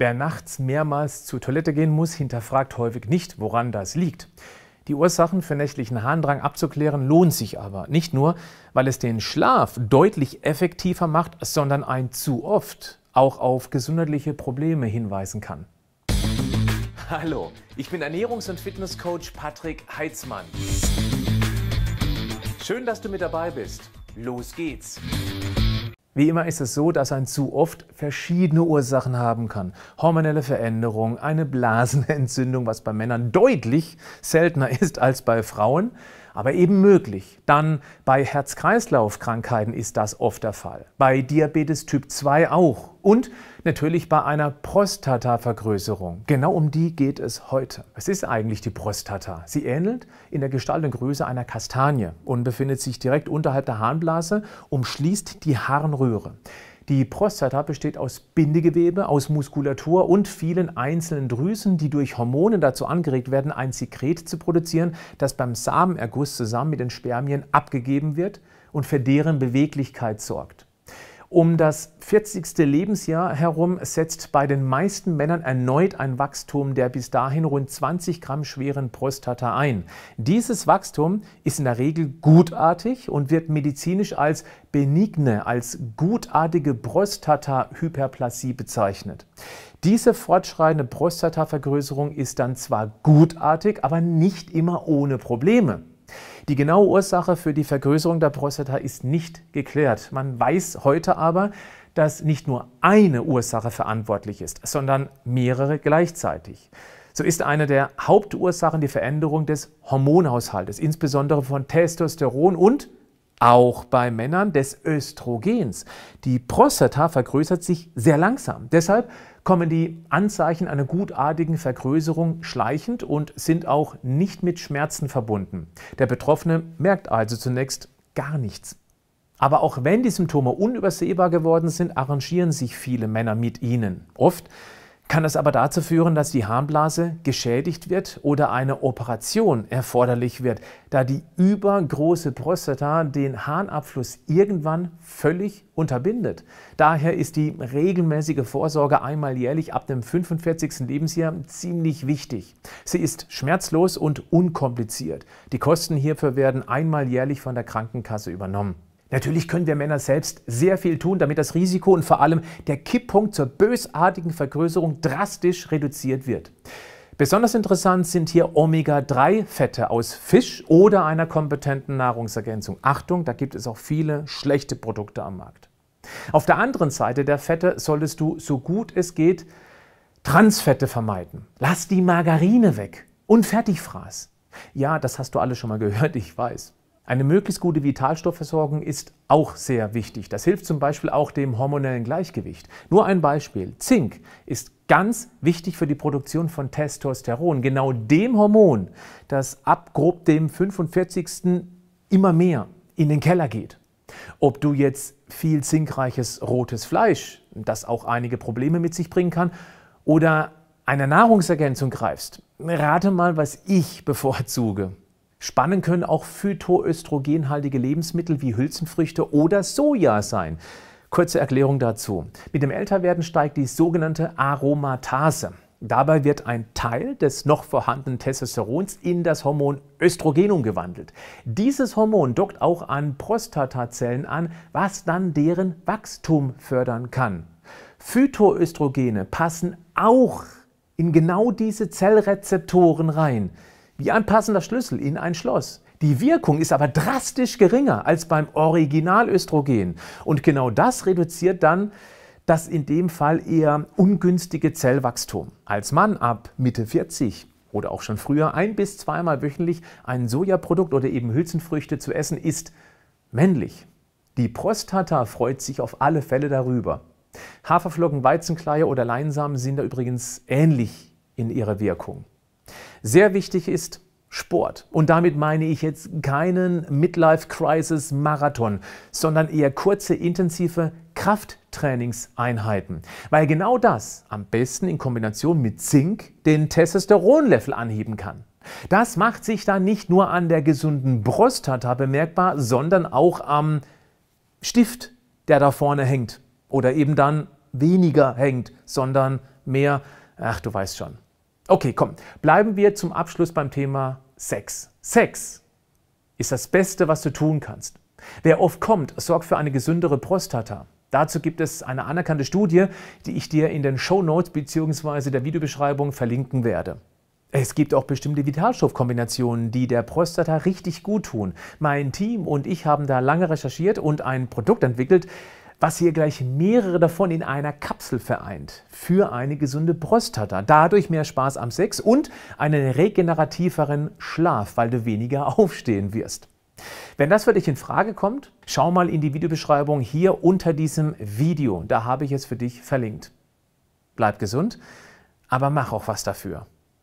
Wer nachts mehrmals zur Toilette gehen muss, hinterfragt häufig nicht, woran das liegt. Die Ursachen für nächtlichen Harndrang abzuklären lohnt sich aber. Nicht nur, weil es den Schlaf deutlich effektiver macht, sondern ein zu oft auch auf gesundheitliche Probleme hinweisen kann. Hallo, ich bin Ernährungs- und Fitnesscoach Patrick Heitzmann. Schön, dass du mit dabei bist. Los geht's! Wie immer ist es so, dass ein zu oft verschiedene Ursachen haben kann. Hormonelle Veränderung, eine Blasenentzündung, was bei Männern deutlich seltener ist als bei Frauen aber eben möglich. Dann bei Herz-Kreislauf-Krankheiten ist das oft der Fall, bei Diabetes Typ 2 auch und natürlich bei einer Prostatavergrößerung. Genau um die geht es heute. Was ist eigentlich die Prostata? Sie ähnelt in der Gestalt und Größe einer Kastanie und befindet sich direkt unterhalb der Harnblase, umschließt die Harnröhre. Die Prostata besteht aus Bindegewebe, aus Muskulatur und vielen einzelnen Drüsen, die durch Hormone dazu angeregt werden, ein Sekret zu produzieren, das beim Samenerguss zusammen mit den Spermien abgegeben wird und für deren Beweglichkeit sorgt. Um das 40. Lebensjahr herum setzt bei den meisten Männern erneut ein Wachstum der bis dahin rund 20 Gramm schweren Prostata ein. Dieses Wachstum ist in der Regel gutartig und wird medizinisch als benigne, als gutartige Prostata-Hyperplasie bezeichnet. Diese fortschreitende Prostatavergrößerung ist dann zwar gutartig, aber nicht immer ohne Probleme. Die genaue Ursache für die Vergrößerung der Prostata ist nicht geklärt. Man weiß heute aber, dass nicht nur eine Ursache verantwortlich ist, sondern mehrere gleichzeitig. So ist eine der Hauptursachen die Veränderung des Hormonhaushaltes, insbesondere von Testosteron und auch bei Männern des Östrogens. Die Prostata vergrößert sich sehr langsam. Deshalb kommen die Anzeichen einer gutartigen Vergrößerung schleichend und sind auch nicht mit Schmerzen verbunden. Der Betroffene merkt also zunächst gar nichts. Aber auch wenn die Symptome unübersehbar geworden sind, arrangieren sich viele Männer mit ihnen. Oft kann das aber dazu führen, dass die Harnblase geschädigt wird oder eine Operation erforderlich wird, da die übergroße Prostata den Harnabfluss irgendwann völlig unterbindet. Daher ist die regelmäßige Vorsorge einmal jährlich ab dem 45. Lebensjahr ziemlich wichtig. Sie ist schmerzlos und unkompliziert. Die Kosten hierfür werden einmal jährlich von der Krankenkasse übernommen. Natürlich können wir Männer selbst sehr viel tun, damit das Risiko und vor allem der Kipppunkt zur bösartigen Vergrößerung drastisch reduziert wird. Besonders interessant sind hier Omega-3-Fette aus Fisch oder einer kompetenten Nahrungsergänzung. Achtung, da gibt es auch viele schlechte Produkte am Markt. Auf der anderen Seite der Fette solltest du, so gut es geht, Transfette vermeiden. Lass die Margarine weg und Fertigfraß. Ja, das hast du alle schon mal gehört, ich weiß. Eine möglichst gute Vitalstoffversorgung ist auch sehr wichtig. Das hilft zum Beispiel auch dem hormonellen Gleichgewicht. Nur ein Beispiel. Zink ist ganz wichtig für die Produktion von Testosteron, genau dem Hormon, das ab grob dem 45. immer mehr in den Keller geht. Ob du jetzt viel zinkreiches rotes Fleisch, das auch einige Probleme mit sich bringen kann, oder einer Nahrungsergänzung greifst, rate mal, was ich bevorzuge. Spannend können auch phytoöstrogenhaltige Lebensmittel wie Hülsenfrüchte oder Soja sein. Kurze Erklärung dazu. Mit dem Älterwerden steigt die sogenannte Aromatase. Dabei wird ein Teil des noch vorhandenen Testosterons in das Hormon Östrogen umgewandelt. Dieses Hormon dockt auch an Prostatazellen an, was dann deren Wachstum fördern kann. Phytoöstrogene passen auch in genau diese Zellrezeptoren rein wie ein passender Schlüssel in ein Schloss. Die Wirkung ist aber drastisch geringer als beim Originalöstrogen. Und genau das reduziert dann das in dem Fall eher ungünstige Zellwachstum. Als Mann ab Mitte 40 oder auch schon früher ein bis zweimal wöchentlich ein Sojaprodukt oder eben Hülsenfrüchte zu essen, ist männlich. Die Prostata freut sich auf alle Fälle darüber. Haferflocken, Weizenkleie oder Leinsamen sind da übrigens ähnlich in ihrer Wirkung. Sehr wichtig ist Sport. Und damit meine ich jetzt keinen Midlife-Crisis-Marathon, sondern eher kurze, intensive Krafttrainingseinheiten. Weil genau das am besten in Kombination mit Zink den Testosteronlevel anheben kann. Das macht sich dann nicht nur an der gesunden Brustata bemerkbar, sondern auch am Stift, der da vorne hängt. Oder eben dann weniger hängt, sondern mehr, ach du weißt schon. Okay, komm, bleiben wir zum Abschluss beim Thema Sex. Sex ist das Beste, was du tun kannst. Wer oft kommt, sorgt für eine gesündere Prostata. Dazu gibt es eine anerkannte Studie, die ich dir in den Show Notes bzw. der Videobeschreibung verlinken werde. Es gibt auch bestimmte Vitalstoffkombinationen, die der Prostata richtig gut tun. Mein Team und ich haben da lange recherchiert und ein Produkt entwickelt, was hier gleich mehrere davon in einer Kapsel vereint. Für eine gesunde Prostata. Dadurch mehr Spaß am Sex und einen regenerativeren Schlaf, weil du weniger aufstehen wirst. Wenn das für dich in Frage kommt, schau mal in die Videobeschreibung hier unter diesem Video. Da habe ich es für dich verlinkt. Bleib gesund, aber mach auch was dafür.